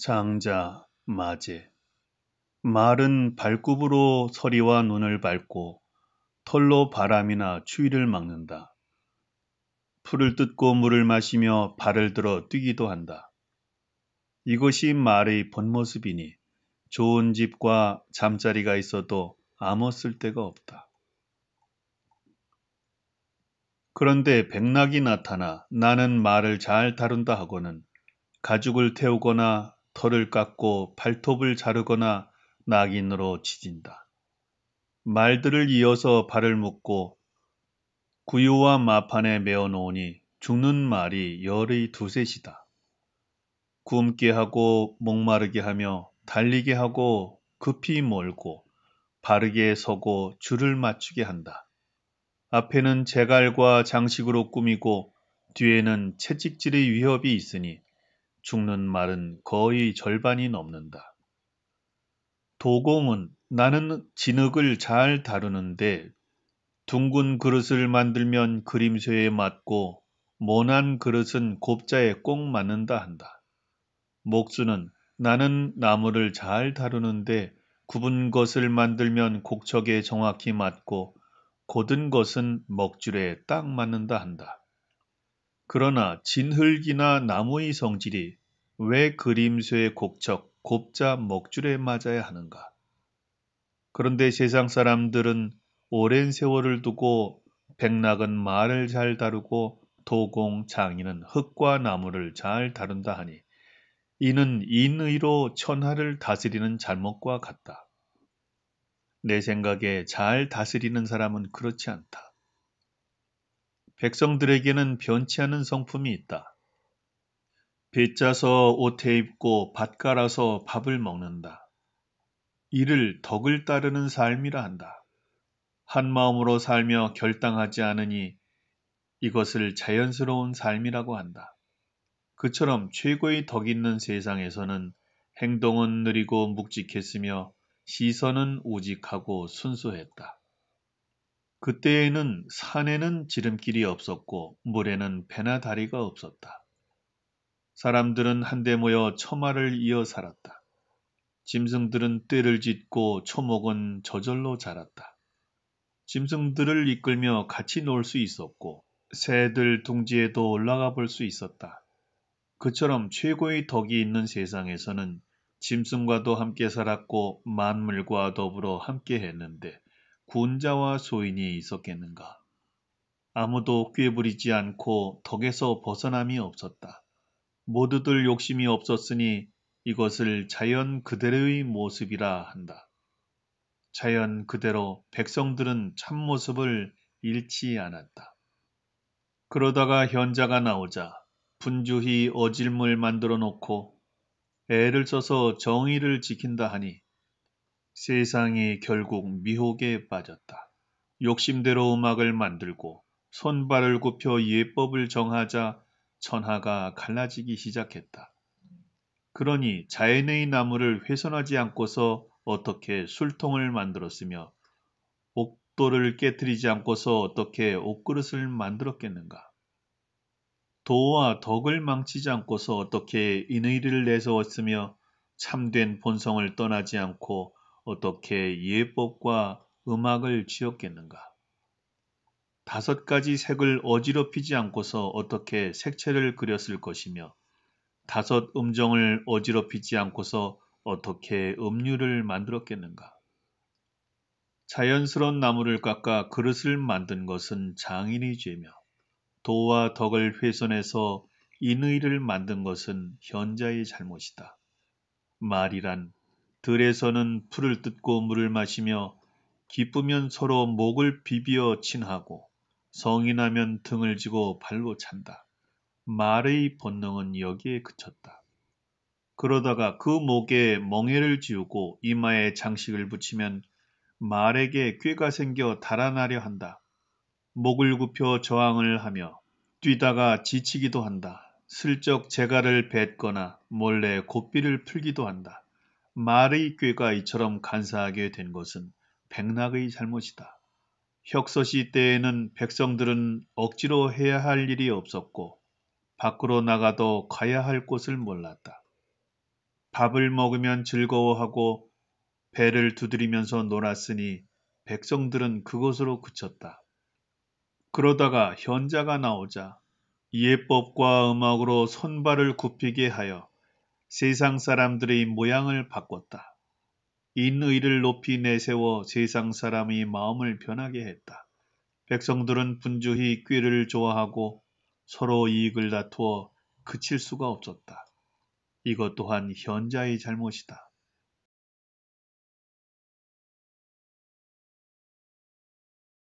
장자 마제 말은 발굽으로 서리와 눈을 밟고 털로 바람이나 추위를 막는다. 풀을 뜯고 물을 마시며 발을 들어 뛰기도 한다. 이것이 말의 본모습이니 좋은 집과 잠자리가 있어도 아무 쓸데가 없다. 그런데 백락이 나타나 나는 말을 잘 다룬다 하고는 가죽을 태우거나 털을 깎고 발톱을 자르거나 낙인으로 지진다. 말들을 이어서 발을 묶고 구유와 마판에 메어 놓으니 죽는 말이 열의 두셋이다. 굶게 하고 목마르게 하며 달리게 하고 급히 몰고 바르게 서고 줄을 맞추게 한다. 앞에는 재갈과 장식으로 꾸미고 뒤에는 채찍질의 위협이 있으니 죽는 말은 거의 절반이 넘는다. 도공은 나는 진흙을 잘 다루는데 둥근 그릇을 만들면 그림쇠에 맞고 모난 그릇은 곱자에 꼭 맞는다 한다. 목수는 나는 나무를 잘 다루는데 굽은 것을 만들면 곡척에 정확히 맞고 곧은 것은 먹줄에 딱 맞는다 한다. 그러나 진흙이나 나무의 성질이 왜 그림쇠의 곡척 곱자 먹줄에 맞아야 하는가? 그런데 세상 사람들은 오랜 세월을 두고 백낙은 말을 잘 다루고 도공 장인은 흙과 나무를 잘 다룬다 하니 이는 인의로 천하를 다스리는 잘못과 같다. 내 생각에 잘 다스리는 사람은 그렇지 않다. 백성들에게는 변치 않은 성품이 있다. 빚자서 옷에 입고 밭 갈아서 밥을 먹는다. 이를 덕을 따르는 삶이라 한다. 한 마음으로 살며 결당하지 않으니 이것을 자연스러운 삶이라고 한다. 그처럼 최고의 덕 있는 세상에서는 행동은 느리고 묵직했으며 시선은 우직하고 순수했다. 그때에는 산에는 지름길이 없었고 물에는 배나 다리가 없었다. 사람들은 한데 모여 처마를 이어 살았다. 짐승들은 떼를 짓고 초목은 저절로 자랐다. 짐승들을 이끌며 같이 놀 수 있었고 새들 둥지에도 올라가 볼 수 있었다. 그처럼 최고의 덕이 있는 세상에서는 짐승과도 함께 살았고 만물과 더불어 함께 했는데 군자와 소인이 있었겠는가. 아무도 꾀부리지 않고 덕에서 벗어남이 없었다. 모두들 욕심이 없었으니 이것을 자연 그대로의 모습이라 한다. 자연 그대로 백성들은 참모습을 잃지 않았다. 그러다가 현자가 나오자 분주히 어질물 만들어 놓고 애를 써서 정의를 지킨다 하니 세상이 결국 미혹에 빠졌다. 욕심대로 음악을 만들고 손발을 굽혀 예법을 정하자 천하가 갈라지기 시작했다. 그러니 자연의 나무를 훼손하지 않고서 어떻게 술통을 만들었으며 옥돌을 깨뜨리지 않고서 어떻게 옥그릇을 만들었겠는가? 도와 덕을 망치지 않고서 어떻게 인의를 내세웠으며 참된 본성을 떠나지 않고 어떻게 예법과 음악을 지었겠는가? 다섯 가지 색을 어지럽히지 않고서 어떻게 색채를 그렸을 것이며 다섯 음정을 어지럽히지 않고서 어떻게 음률를 만들었겠는가? 자연스러운 나무를 깎아 그릇을 만든 것은 장인이 죄며 도와 덕을 훼손해서 인의를 만든 것은 현자의 잘못이다. 말이란 들에서는 풀을 뜯고 물을 마시며 기쁘면 서로 목을 비비어 친하고 성이 나면 등을 지고 발로 찬다. 말의 본능은 여기에 그쳤다. 그러다가 그 목에 멍해를 지우고 이마에 장식을 붙이면 말에게 꾀가 생겨 달아나려 한다. 목을 굽혀 저항을 하며 뛰다가 지치기도 한다. 슬쩍 재갈을 뱉거나 몰래 고삐를 풀기도 한다. 말의 꾀가 이처럼 간사하게 된 것은 백락의 잘못이다. 혁서시 때에는 백성들은 억지로 해야 할 일이 없었고 밖으로 나가도 가야 할 곳을 몰랐다. 밥을 먹으면 즐거워하고 배를 두드리면서 놀았으니 백성들은 그곳으로 그쳤다. 그러다가 현자가 나오자 예법과 음악으로 손발을 굽히게 하여 세상 사람들의 모양을 바꿨다. 인의를 높이 내세워 세상 사람의 마음을 변하게 했다. 백성들은 분주히 꾀를 좋아하고 서로 이익을 다투어 그칠 수가 없었다. 이것 또한 현자의 잘못이다.